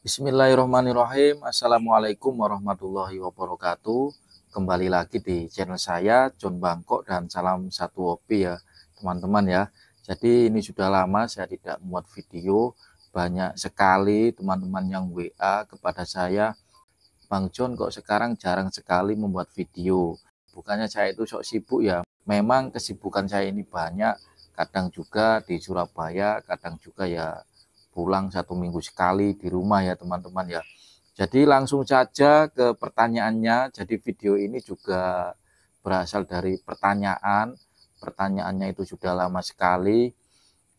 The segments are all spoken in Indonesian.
Bismillahirrahmanirrahim. Assalamualaikum warahmatullahi wabarakatuh. Kembali lagi di channel saya John Bangkok dan salam satu opi ya teman-teman ya. Jadi ini sudah lama saya tidak membuat video. Banyak sekali teman-teman yang WA kepada saya. Bang John kok sekarang jarang sekali membuat video. Bukannya saya itu sok sibuk ya. Memang kesibukan saya ini banyak. Kadang juga di Surabaya, kadang juga ya pulang satu minggu sekali di rumah ya teman-teman ya. Jadi langsung saja ke pertanyaannya. Jadi video ini juga berasal dari pertanyaan. Pertanyaannya itu sudah lama sekali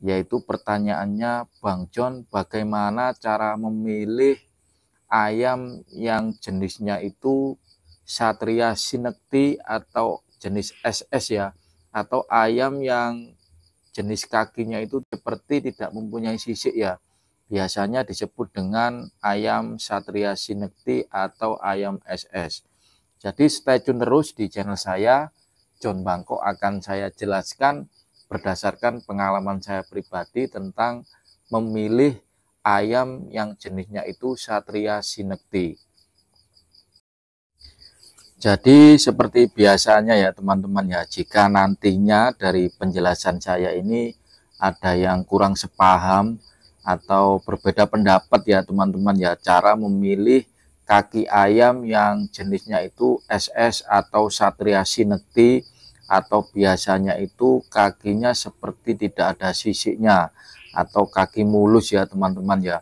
yaitu pertanyaannya Bang John bagaimana cara memilih ayam yang jenisnya itu Satria Sinekti atau jenis SS ya atau ayam yang jenis kakinya itu seperti tidak mempunyai sisik ya. Biasanya disebut dengan ayam satria sinekti atau ayam SS. Jadi stay tune terus di channel saya. John Bangkok akan saya jelaskan berdasarkan pengalaman saya pribadi tentang memilih ayam yang jenisnya itu satria sinekti. Jadi seperti biasanya ya teman-teman ya, jika nantinya dari penjelasan saya ini ada yang kurang sepaham atau berbeda pendapat ya teman-teman ya, cara memilih kaki ayam yang jenisnya itu SS atau Satria Sineti atau biasanya itu kakinya seperti tidak ada sisiknya atau kaki mulus ya teman-teman ya.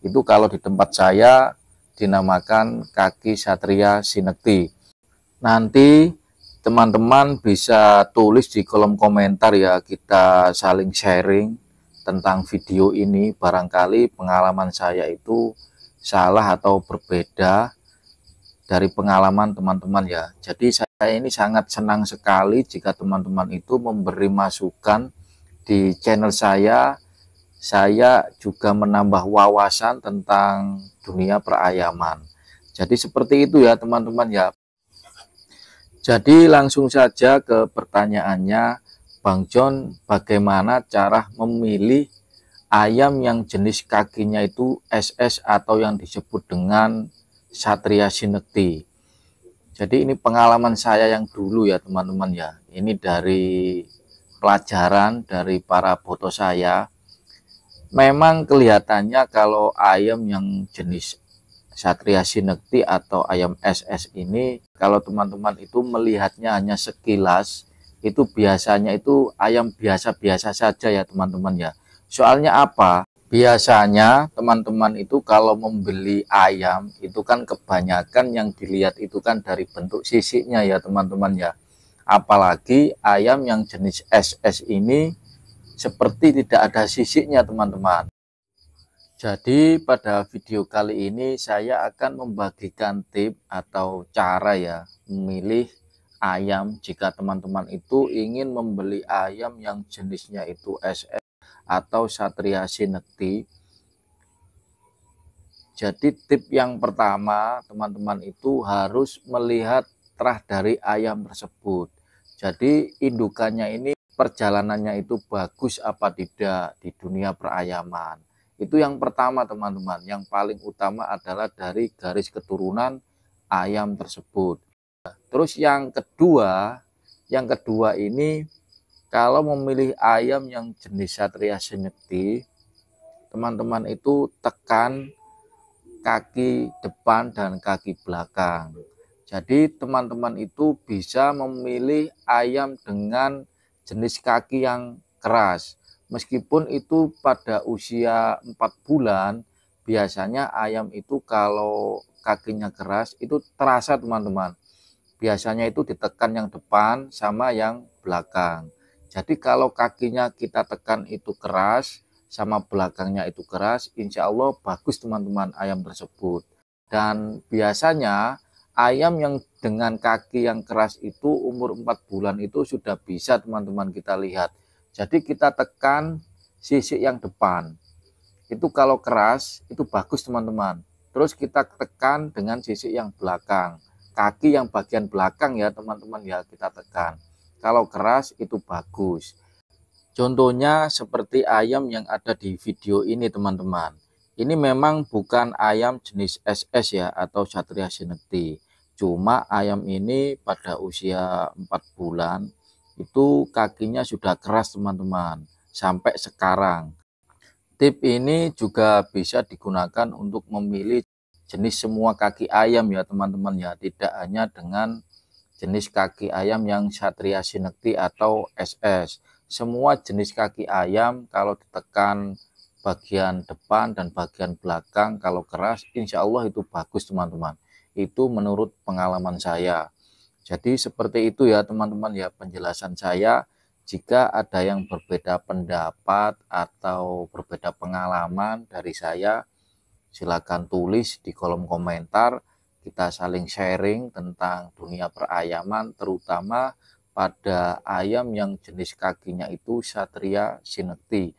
Itu kalau di tempat saya dinamakan kaki Satria Sineti nanti teman-teman bisa tulis di kolom komentar ya kita saling sharing tentang video ini barangkali pengalaman saya itu salah atau berbeda dari pengalaman teman-teman ya jadi saya ini sangat senang sekali jika teman-teman itu memberi masukan di channel saya saya juga menambah wawasan tentang dunia perayaman jadi seperti itu ya teman-teman ya jadi langsung saja ke pertanyaannya Bang John bagaimana cara memilih ayam yang jenis kakinya itu SS atau yang disebut dengan Satria Sinekti. Jadi ini pengalaman saya yang dulu ya teman-teman ya. Ini dari pelajaran dari para foto saya. Memang kelihatannya kalau ayam yang jenis Satria Sinekti atau ayam SS ini kalau teman-teman itu melihatnya hanya sekilas itu biasanya itu ayam biasa-biasa saja ya teman-teman ya soalnya apa biasanya teman-teman itu kalau membeli ayam itu kan kebanyakan yang dilihat itu kan dari bentuk sisiknya ya teman-teman ya apalagi ayam yang jenis SS ini seperti tidak ada sisiknya teman-teman jadi pada video kali ini saya akan membagikan tip atau cara ya memilih ayam jika teman-teman itu ingin membeli ayam yang jenisnya itu SF atau Satria Sinekti. Jadi tip yang pertama teman-teman itu harus melihat terah dari ayam tersebut. Jadi indukannya ini perjalanannya itu bagus apa tidak di dunia perayaman itu yang pertama teman-teman, yang paling utama adalah dari garis keturunan ayam tersebut. Terus yang kedua, yang kedua ini kalau memilih ayam yang jenis Satria Senekti, teman-teman itu tekan kaki depan dan kaki belakang. Jadi teman-teman itu bisa memilih ayam dengan jenis kaki yang keras. Meskipun itu pada usia 4 bulan, biasanya ayam itu kalau kakinya keras itu terasa teman-teman. Biasanya itu ditekan yang depan sama yang belakang. Jadi kalau kakinya kita tekan itu keras sama belakangnya itu keras, insya Allah bagus teman-teman ayam tersebut. Dan biasanya ayam yang dengan kaki yang keras itu umur 4 bulan itu sudah bisa teman-teman kita lihat jadi kita tekan sisi yang depan. Itu kalau keras, itu bagus teman-teman. Terus kita tekan dengan sisi yang belakang. Kaki yang bagian belakang ya teman-teman ya kita tekan. Kalau keras itu bagus. Contohnya seperti ayam yang ada di video ini teman-teman. Ini memang bukan ayam jenis SS ya atau Satria Sineti. Cuma ayam ini pada usia 4 bulan itu kakinya sudah keras teman-teman sampai sekarang. Tip ini juga bisa digunakan untuk memilih jenis semua kaki ayam ya teman-teman ya, tidak hanya dengan jenis kaki ayam yang Satria Sinekti atau SS. Semua jenis kaki ayam kalau ditekan bagian depan dan bagian belakang kalau keras insya Allah itu bagus teman-teman. Itu menurut pengalaman saya. Jadi seperti itu ya teman-teman ya penjelasan saya. Jika ada yang berbeda pendapat atau berbeda pengalaman dari saya, silakan tulis di kolom komentar. Kita saling sharing tentang dunia perayaman terutama pada ayam yang jenis kakinya itu Satria Sinekti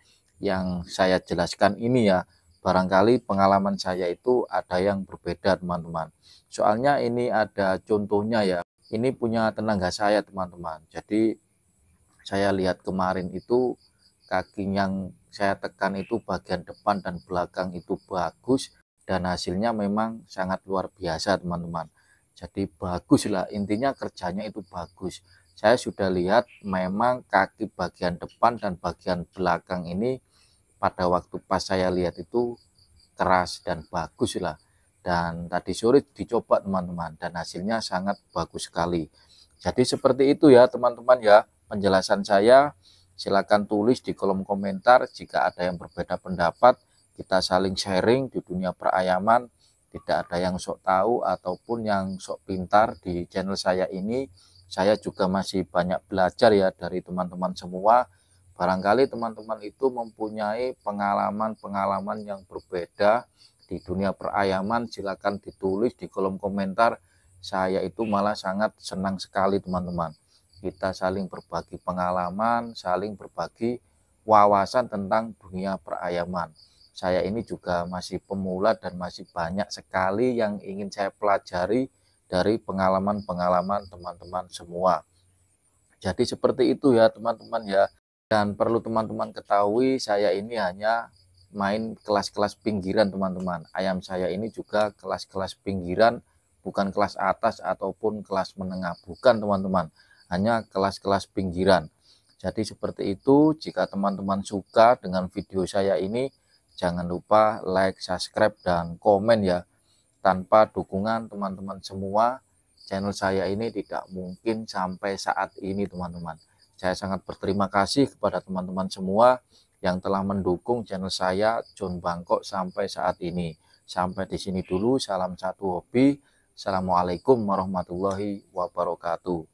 yang saya jelaskan ini ya barangkali pengalaman saya itu ada yang berbeda teman-teman soalnya ini ada contohnya ya ini punya tenaga saya teman-teman jadi saya lihat kemarin itu kaki yang saya tekan itu bagian depan dan belakang itu bagus dan hasilnya memang sangat luar biasa teman-teman jadi bagus lah intinya kerjanya itu bagus saya sudah lihat memang kaki bagian depan dan bagian belakang ini pada waktu pas saya lihat itu keras dan bagus lah dan tadi sore dicoba teman-teman dan hasilnya sangat bagus sekali jadi seperti itu ya teman-teman ya penjelasan saya Silakan tulis di kolom komentar jika ada yang berbeda pendapat kita saling sharing di dunia perayaman tidak ada yang sok tahu ataupun yang sok pintar di channel saya ini saya juga masih banyak belajar ya dari teman-teman semua barangkali teman-teman itu mempunyai pengalaman-pengalaman yang berbeda di dunia perayaman silakan ditulis di kolom komentar saya itu malah sangat senang sekali teman-teman kita saling berbagi pengalaman saling berbagi wawasan tentang dunia perayaman saya ini juga masih pemula dan masih banyak sekali yang ingin saya pelajari dari pengalaman-pengalaman teman-teman semua jadi seperti itu ya teman-teman ya dan perlu teman-teman ketahui saya ini hanya main kelas-kelas pinggiran teman-teman. Ayam saya ini juga kelas-kelas pinggiran bukan kelas atas ataupun kelas menengah, bukan teman-teman. Hanya kelas-kelas pinggiran. Jadi seperti itu, jika teman-teman suka dengan video saya ini, jangan lupa like, subscribe, dan komen ya. Tanpa dukungan teman-teman semua, channel saya ini tidak mungkin sampai saat ini teman-teman. Saya sangat berterima kasih kepada teman-teman semua yang telah mendukung channel saya John Bangkok sampai saat ini. Sampai di sini dulu, salam satu hobi. Assalamualaikum warahmatullahi wabarakatuh.